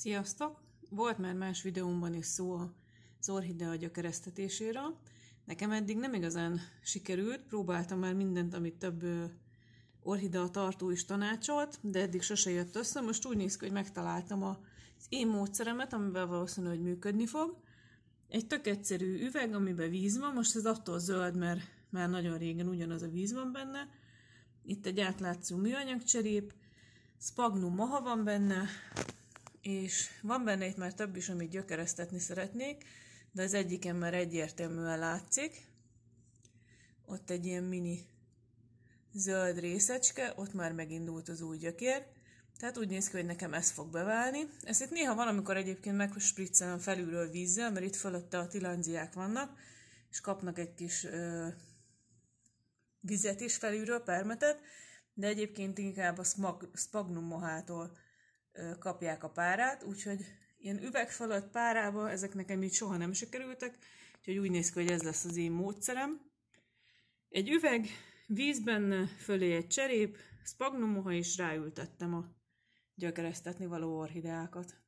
Sziasztok! Volt már más videómban is szó az orhidea gyökeresztetéséről. Nekem eddig nem igazán sikerült, próbáltam már mindent, amit több orhidea tartó is tanácsolt, de eddig sose jött össze. Most úgy néz ki, hogy megtaláltam az én módszeremet, amivel valószínűleg működni fog. Egy tök egyszerű üveg, amiben víz van, most ez attól zöld, mert már nagyon régen ugyanaz a víz van benne. Itt egy átlátszó műanyag spagnum maha van benne, és van benne itt már több is, amit gyökeresztetni szeretnék, de az egyiken már egyértelműen látszik. Ott egy ilyen mini zöld részecske, ott már megindult az új gyökér. Tehát úgy néz ki, hogy nekem ez fog beválni. Ezt itt néha valamikor egyébként megspriccelem felülről vízzel, mert itt fölötte a tilanziák vannak, és kapnak egy kis ö, vizet is felülről, permetet, de egyébként inkább a smag, spagnum mohától kapják a párát, úgyhogy ilyen üvegfalat párába ezek nekem így soha nem sikerültek, úgyhogy úgy néz ki, hogy ez lesz az én módszerem. Egy üveg, vízben fölé egy cserép, spagnumoha, is ráültettem a gyökeresztetni való orhideákat.